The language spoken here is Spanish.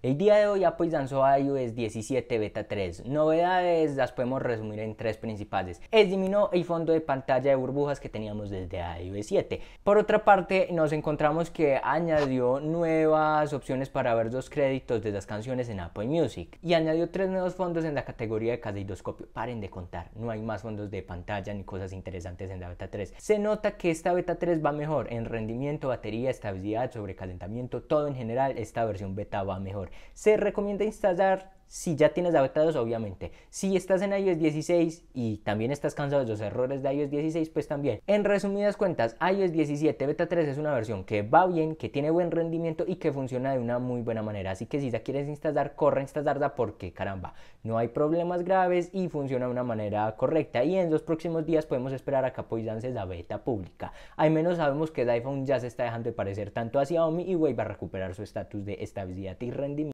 El día de hoy Apple lanzó iOS 17 Beta 3. Novedades las podemos resumir en tres principales. Eliminó el fondo de pantalla de burbujas que teníamos desde iOS 7. Por otra parte, nos encontramos que añadió nuevas opciones para ver dos créditos de las canciones en Apple Music. Y añadió tres nuevos fondos en la categoría de caleidoscopio. Paren de contar, no hay más fondos de pantalla ni cosas interesantes en la Beta 3. Se nota que esta Beta 3 va mejor en rendimiento, batería, estabilidad, sobrecalentamiento, todo en general. Esta versión beta va mejor. Se recomienda instalar si ya tienes beta 2 obviamente. Si estás en iOS 16 y también estás cansado de los errores de iOS 16, pues también. En resumidas cuentas, iOS 17 Beta 3 es una versión que va bien, que tiene buen rendimiento y que funciona de una muy buena manera. Así que si ya quieres instalar, corre instalarla porque caramba, no hay problemas graves y funciona de una manera correcta. Y en los próximos días podemos esperar a que apoyanse la beta pública. Al menos sabemos que el iPhone ya se está dejando de parecer tanto a Xiaomi y wave va a recuperar su estatus de estabilidad y rendimiento.